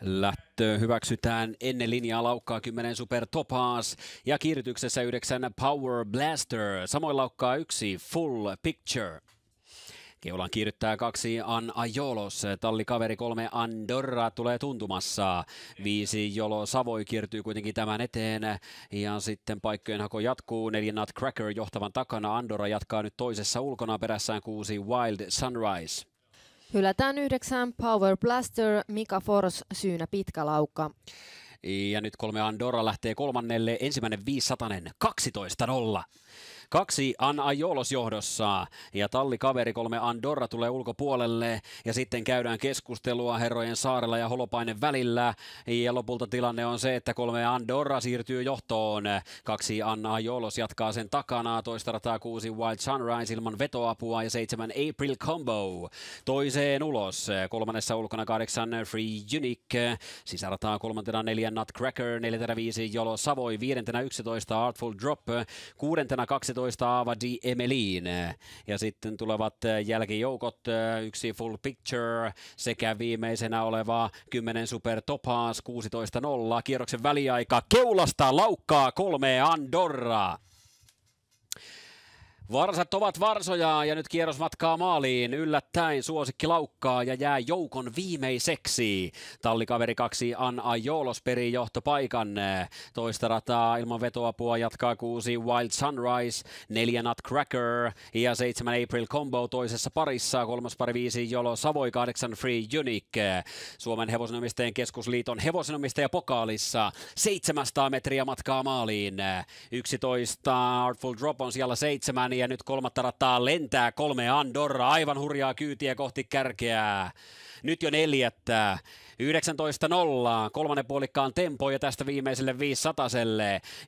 Lättö hyväksytään ennen linjaa laukkaa 10 Super Topaz ja kiirityksessä 9 Power Blaster. Samoin laukkaa yksi Full Picture. Keulan kiirryttää kaksi An Ajolos, tallikaveri kolme Andorra tulee tuntumassa. Viisi Jolo Savoi kiertyy kuitenkin tämän eteen ja sitten paikkojen hako jatkuu. Neljä Nutcracker johtavan takana, Andorra jatkaa nyt toisessa ulkona perässään kuusi Wild Sunrise. Hylätään yhdeksän Power Blaster, Mika Fors syynä pitkä laukka. Ja nyt kolme Andorra lähtee kolmannelle, ensimmäinen 500, 12-0. Kaksi An Ajolos johdossa ja tallikaveri kolme Andorra tulee ulkopuolelle ja sitten käydään keskustelua herrojen saarella ja holopainen välillä ja lopulta tilanne on se, että kolme Andorra siirtyy johtoon. Kaksi An Ajolos jatkaa sen takana, toista rataa kuusi Wild Sunrise ilman vetoapua ja seitsemän April Combo toiseen ulos. Kolmannessa ulkona kahdeksan Free Unique, sisärataa kolmantena neljän Nutcracker, neljäntenä viisi Jolo Savoi, viidentenä yksitoista Artful Drop, kuudentena kaksi. 14 Ava Di Emelin. Ja sitten tulevat eh, jälkijoukot, eh, yksi Full Picture sekä viimeisenä oleva 10 Super Topaz 16-0. Kierroksen väliaika keulasta laukkaa kolme Andorra. Varsat ovat varsoja ja nyt kierros matkaa maaliin. Yllättäen suosikki laukkaa ja jää joukon viimeiseksi. Tallikaveri 2 Anna Ajolos peri johtopaikan. Toista rataa ilman vetoapua jatkaa kuusi Wild Sunrise, neljä Nutcracker ja seitsemän April Combo toisessa parissa. Kolmas pari viisi Jolo Savoi, kahdeksan Free Unique. Suomen hevosenomistajien keskusliiton hevosenomistaja Pokaalissa 700 metriä matkaa maaliin. 11 Artful Drop on siellä seitsemän väliä. nyt kolmatta rataa lentää kolme Andorra. Aivan hurjaa kyytiä kohti kärkeää. Nyt jo neljättä. 19.0. Kolmannen puolikkaan tempo ja tästä viimeiselle 500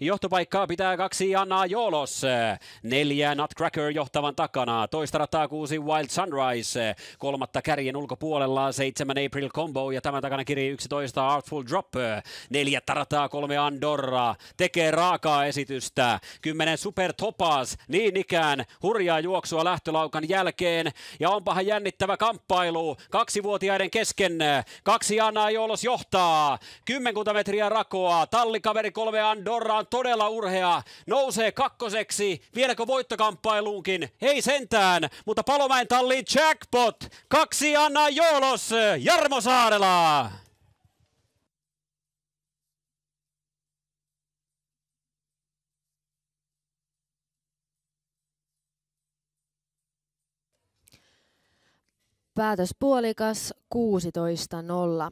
Johtopaikkaa pitää kaksi Anna Jolos. Neljä Nutcracker johtavan takana. Toista rataa kuusi Wild Sunrise. Kolmatta kärjen ulkopuolella seitsemän April Combo ja tämän takana kiri 11 Artful Drop. Neljättä rataa kolme Andorra. Tekee raakaa esitystä. Kymmenen Super Topaz. Niin ikään pitkään. Hurjaa juoksua lähtölaukan jälkeen ja onpahan jännittävä kamppailu kaksivuotiaiden kesken. Kaksi anna Joolos johtaa. Kymmenkunta metriä rakoa. Tallikaveri kolme Andorra on todella urhea. Nousee kakkoseksi. Vieläkö voittokamppailuunkin? Ei sentään, mutta Palomäen talliin jackpot. Kaksi Anna Joolos Jarmo Saarela. Päätös puolikas 16.0.